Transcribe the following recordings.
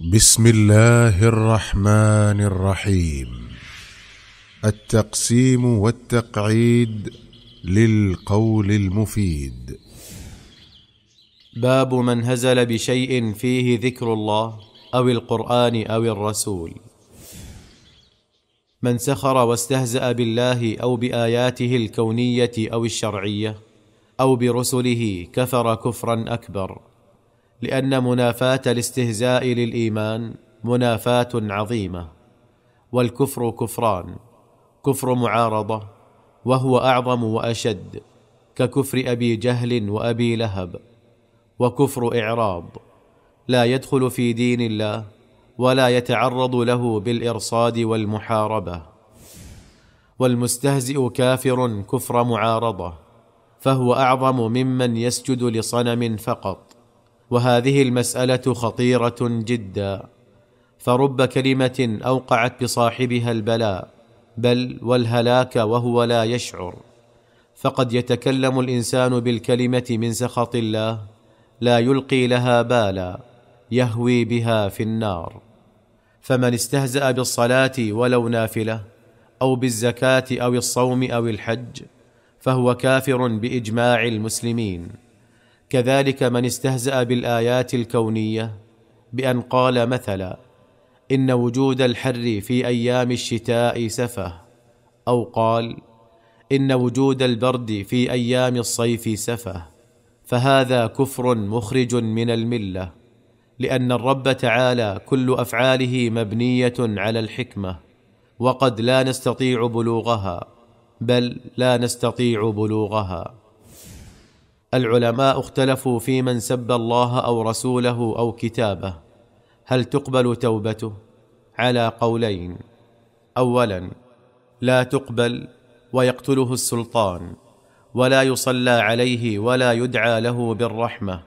بسم الله الرحمن الرحيم التقسيم والتقعيد للقول المفيد باب من هزل بشيء فيه ذكر الله او القران او الرسول من سخر واستهزا بالله او باياته الكونيه او الشرعيه او برسله كفر كفرا اكبر لان منافاه الاستهزاء للايمان منافاه عظيمه والكفر كفران كفر معارضه وهو اعظم واشد ككفر ابي جهل وابي لهب وكفر اعراض لا يدخل في دين الله ولا يتعرض له بالارصاد والمحاربه والمستهزئ كافر كفر معارضه فهو اعظم ممن يسجد لصنم فقط وهذه المساله خطيره جدا فرب كلمه اوقعت بصاحبها البلاء بل والهلاك وهو لا يشعر فقد يتكلم الانسان بالكلمه من سخط الله لا يلقي لها بالا يهوي بها في النار فمن استهزا بالصلاه ولو نافله او بالزكاه او الصوم او الحج فهو كافر باجماع المسلمين كذلك من استهزا بالايات الكونيه بان قال مثلا ان وجود الحر في ايام الشتاء سفه او قال ان وجود البرد في ايام الصيف سفه فهذا كفر مخرج من المله لان الرب تعالى كل افعاله مبنيه على الحكمه وقد لا نستطيع بلوغها بل لا نستطيع بلوغها العلماء اختلفوا في من سب الله او رسوله او كتابه هل تقبل توبته على قولين اولا لا تقبل ويقتله السلطان ولا يصلى عليه ولا يدعى له بالرحمه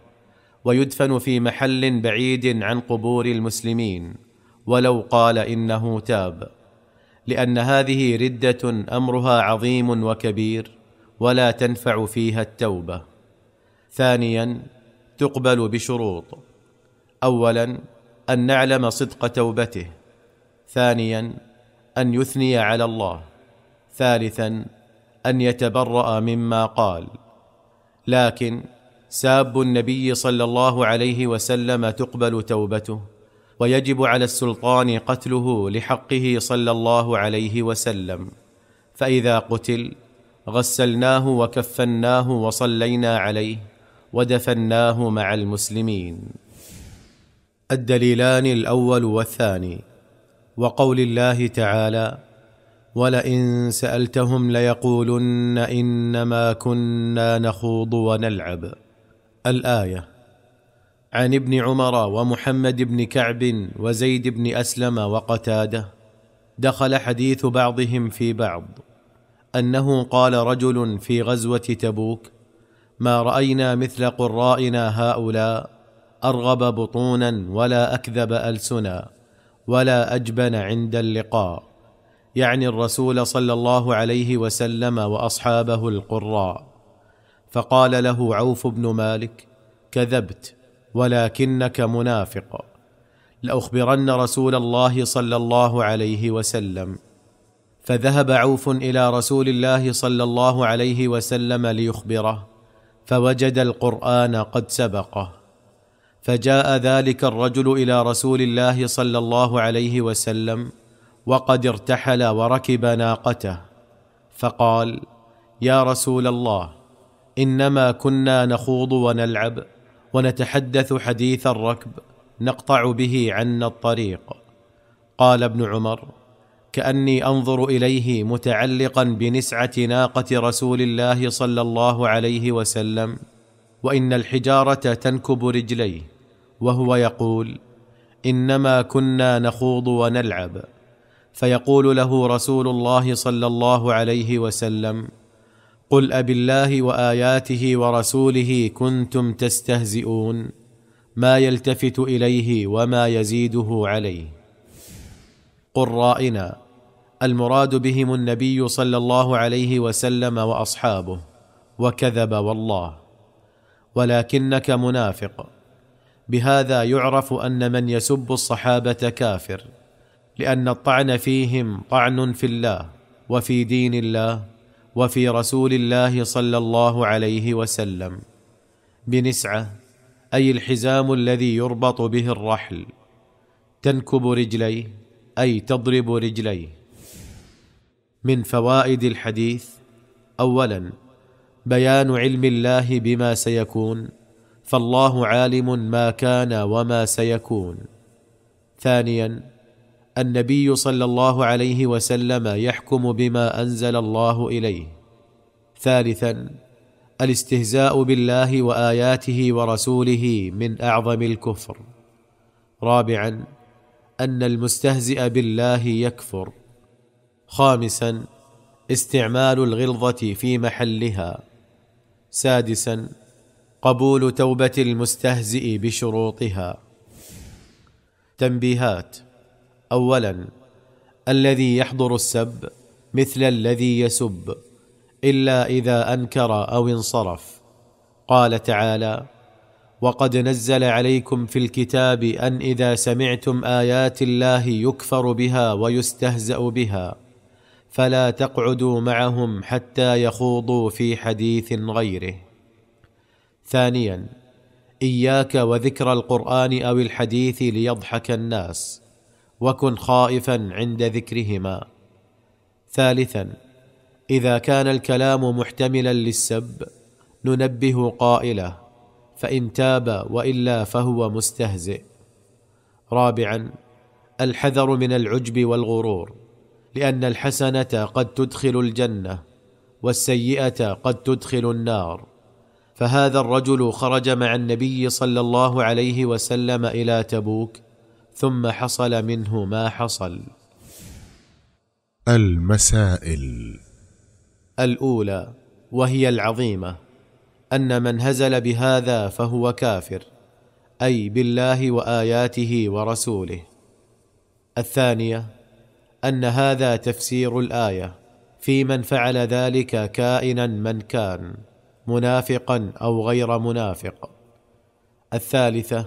ويدفن في محل بعيد عن قبور المسلمين ولو قال انه تاب لان هذه رده امرها عظيم وكبير ولا تنفع فيها التوبه ثانيا تقبل بشروط اولا ان نعلم صدق توبته ثانيا ان يثني على الله ثالثا ان يتبرا مما قال لكن ساب النبي صلى الله عليه وسلم تقبل توبته ويجب على السلطان قتله لحقه صلى الله عليه وسلم فاذا قتل غسلناه وكفناه وصلينا عليه ودفناه مع المسلمين الدليلان الاول والثاني وقول الله تعالى ولئن سالتهم ليقولن انما كنا نخوض ونلعب الايه عن ابن عمر ومحمد بن كعب وزيد بن اسلم وقتاده دخل حديث بعضهم في بعض انه قال رجل في غزوه تبوك ما راينا مثل قرائنا هؤلاء ارغب بطونا ولا اكذب السنا ولا اجبن عند اللقاء يعني الرسول صلى الله عليه وسلم واصحابه القراء فقال له عوف بن مالك كذبت ولكنك منافق لاخبرن رسول الله صلى الله عليه وسلم فذهب عوف الى رسول الله صلى الله عليه وسلم ليخبره فوجد القران قد سبقه فجاء ذلك الرجل الى رسول الله صلى الله عليه وسلم وقد ارتحل وركب ناقته فقال يا رسول الله انما كنا نخوض ونلعب ونتحدث حديث الركب نقطع به عنا الطريق قال ابن عمر كاني انظر اليه متعلقا بنسعه ناقه رسول الله صلى الله عليه وسلم وان الحجاره تنكب رجليه وهو يقول انما كنا نخوض ونلعب فيقول له رسول الله صلى الله عليه وسلم قل ابالله واياته ورسوله كنتم تستهزئون ما يلتفت اليه وما يزيده عليه قرائنا المراد بهم النبي صلى الله عليه وسلم واصحابه وكذب والله ولكنك منافق بهذا يعرف ان من يسب الصحابه كافر لان الطعن فيهم طعن في الله وفي دين الله وفي رسول الله صلى الله عليه وسلم بنسعه اي الحزام الذي يربط به الرحل تنكب رجليه اي تضرب رجليه من فوائد الحديث اولا بيان علم الله بما سيكون فالله عالم ما كان وما سيكون ثانيا النبي صلى الله عليه وسلم يحكم بما انزل الله اليه ثالثا الاستهزاء بالله واياته ورسوله من اعظم الكفر رابعا ان المستهزئ بالله يكفر خامسا استعمال الغلظه في محلها سادسا قبول توبه المستهزئ بشروطها تنبيهات اولا الذي يحضر السب مثل الذي يسب الا اذا انكر او انصرف قال تعالى وقد نزل عليكم في الكتاب ان اذا سمعتم ايات الله يكفر بها ويستهزا بها فلا تقعدوا معهم حتى يخوضوا في حديث غيره ثانيا اياك وذكر القران او الحديث ليضحك الناس وكن خائفا عند ذكرهما ثالثا اذا كان الكلام محتملا للسب ننبه قائله فان تاب والا فهو مستهزئ رابعا الحذر من العجب والغرور لان الحسنه قد تدخل الجنه والسيئه قد تدخل النار فهذا الرجل خرج مع النبي صلى الله عليه وسلم الى تبوك ثم حصل منه ما حصل المسائل الاولى وهي العظيمه ان من هزل بهذا فهو كافر اي بالله واياته ورسوله الثانيه ان هذا تفسير الايه في من فعل ذلك كائنا من كان منافقا او غير منافق الثالثه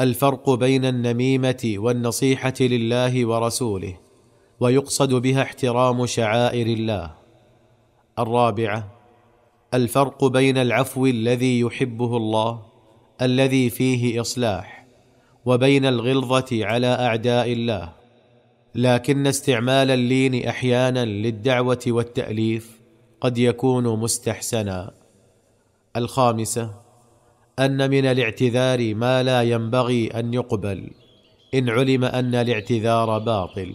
الفرق بين النميمه والنصيحه لله ورسوله ويقصد بها احترام شعائر الله الرابعه الفرق بين العفو الذي يحبه الله الذي فيه اصلاح وبين الغلظه على اعداء الله لكن استعمال اللين احيانا للدعوه والتاليف قد يكون مستحسنا الخامسه ان من الاعتذار ما لا ينبغي ان يقبل ان علم ان الاعتذار باطل